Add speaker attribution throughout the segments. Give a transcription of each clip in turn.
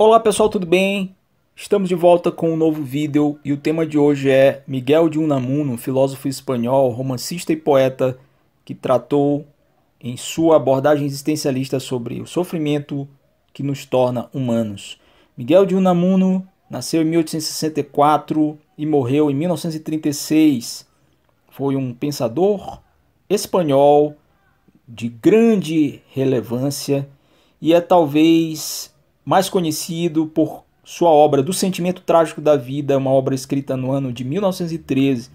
Speaker 1: Olá pessoal, tudo bem? Estamos de volta com um novo vídeo e o tema de hoje é Miguel de Unamuno, filósofo espanhol, romancista e poeta que tratou em sua abordagem existencialista sobre o sofrimento que nos torna humanos. Miguel de Unamuno nasceu em 1864 e morreu em 1936. Foi um pensador espanhol de grande relevância e é talvez mais conhecido por sua obra Do Sentimento Trágico da Vida, uma obra escrita no ano de 1913,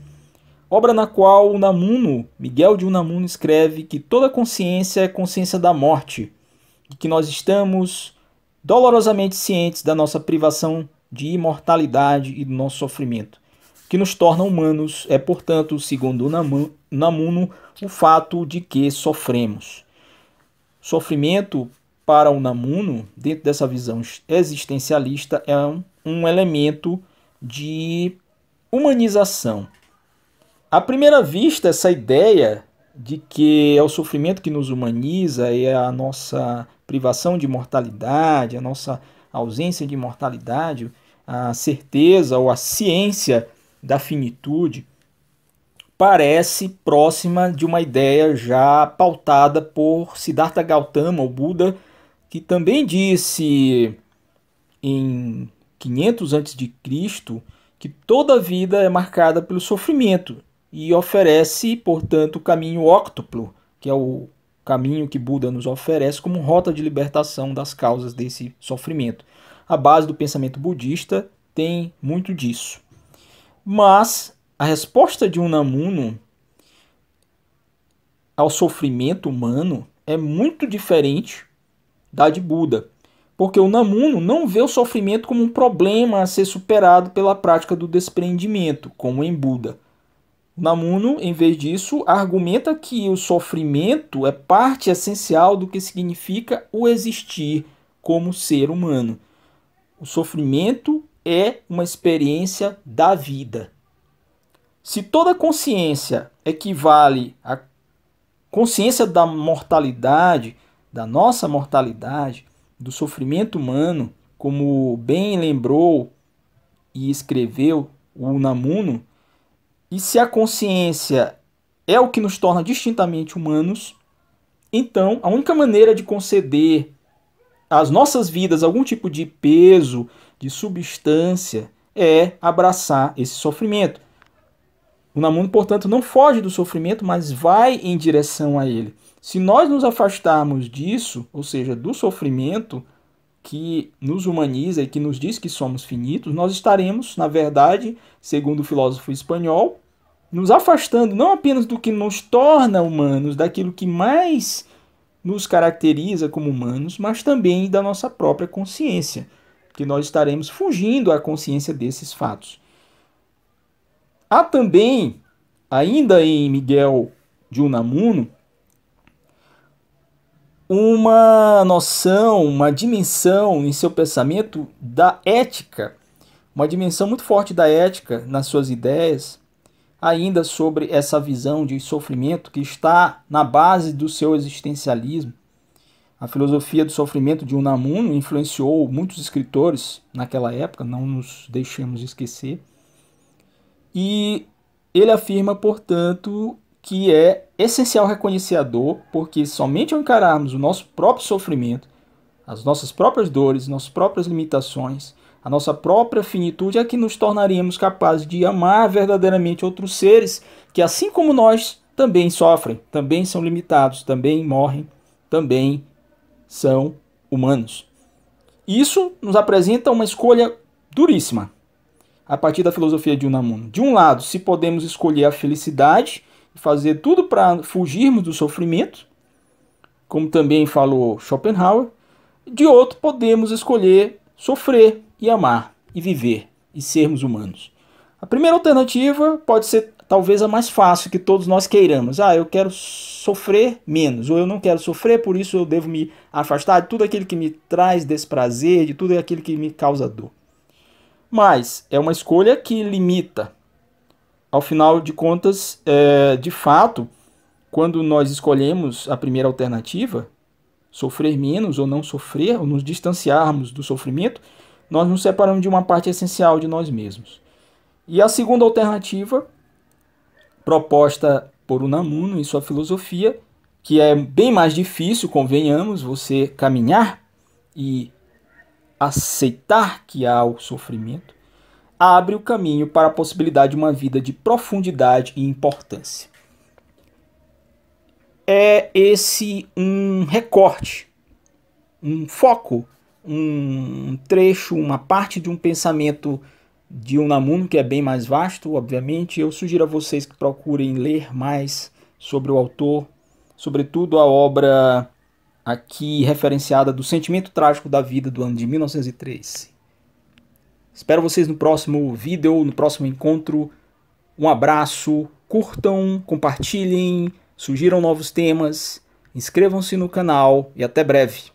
Speaker 1: obra na qual Unamuno, Miguel de Unamuno, escreve que toda consciência é consciência da morte, e que nós estamos dolorosamente cientes da nossa privação de imortalidade e do nosso sofrimento. que nos torna humanos é, portanto, segundo Unamuno, o fato de que sofremos. Sofrimento para o Namuno, dentro dessa visão existencialista, é um, um elemento de humanização. À primeira vista, essa ideia de que é o sofrimento que nos humaniza, é a nossa privação de mortalidade, a nossa ausência de mortalidade, a certeza ou a ciência da finitude, parece próxima de uma ideia já pautada por Siddhartha Gautama, o Buda, que também disse em 500 a.C. que toda vida é marcada pelo sofrimento e oferece, portanto, o caminho óctuplo, que é o caminho que Buda nos oferece como rota de libertação das causas desse sofrimento. A base do pensamento budista tem muito disso. Mas a resposta de Unamuno ao sofrimento humano é muito diferente da de Buda, porque o Namuno não vê o sofrimento como um problema a ser superado pela prática do desprendimento, como em Buda. O Namuno, em vez disso, argumenta que o sofrimento é parte essencial do que significa o existir como ser humano. O sofrimento é uma experiência da vida. Se toda consciência equivale à consciência da mortalidade, da nossa mortalidade, do sofrimento humano, como bem lembrou e escreveu o Unamuno, e se a consciência é o que nos torna distintamente humanos, então a única maneira de conceder às nossas vidas algum tipo de peso, de substância, é abraçar esse sofrimento. O Namuno, portanto, não foge do sofrimento, mas vai em direção a ele. Se nós nos afastarmos disso, ou seja, do sofrimento que nos humaniza e que nos diz que somos finitos, nós estaremos, na verdade, segundo o filósofo espanhol, nos afastando não apenas do que nos torna humanos, daquilo que mais nos caracteriza como humanos, mas também da nossa própria consciência, que nós estaremos fugindo à consciência desses fatos. Há também, ainda em Miguel de Unamuno, uma noção, uma dimensão em seu pensamento da ética, uma dimensão muito forte da ética nas suas ideias, ainda sobre essa visão de sofrimento que está na base do seu existencialismo. A filosofia do sofrimento de Unamuno influenciou muitos escritores naquela época, não nos deixemos esquecer. E ele afirma, portanto, que é essencial reconhecer a dor, porque somente ao encararmos o nosso próprio sofrimento, as nossas próprias dores, nossas próprias limitações, a nossa própria finitude é que nos tornaríamos capazes de amar verdadeiramente outros seres que, assim como nós, também sofrem, também são limitados, também morrem, também são humanos. Isso nos apresenta uma escolha duríssima a partir da filosofia de Unamuno. De um lado, se podemos escolher a felicidade fazer tudo para fugirmos do sofrimento, como também falou Schopenhauer. De outro, podemos escolher sofrer e amar e viver e sermos humanos. A primeira alternativa pode ser talvez a mais fácil que todos nós queiramos. Ah, eu quero sofrer menos, ou eu não quero sofrer, por isso eu devo me afastar de tudo aquilo que me traz desprazer, de tudo aquilo que me causa dor. Mas é uma escolha que limita ao final de contas, é, de fato, quando nós escolhemos a primeira alternativa, sofrer menos ou não sofrer, ou nos distanciarmos do sofrimento, nós nos separamos de uma parte essencial de nós mesmos. E a segunda alternativa, proposta por Unamuno em sua filosofia, que é bem mais difícil, convenhamos, você caminhar e aceitar que há o sofrimento, abre o caminho para a possibilidade de uma vida de profundidade e importância. É esse um recorte, um foco, um trecho, uma parte de um pensamento de Unamuno, que é bem mais vasto, obviamente. Eu sugiro a vocês que procurem ler mais sobre o autor, sobretudo a obra aqui referenciada do Sentimento Trágico da Vida, do ano de 1903. Espero vocês no próximo vídeo, no próximo encontro. Um abraço, curtam, compartilhem, sugiram novos temas, inscrevam-se no canal e até breve.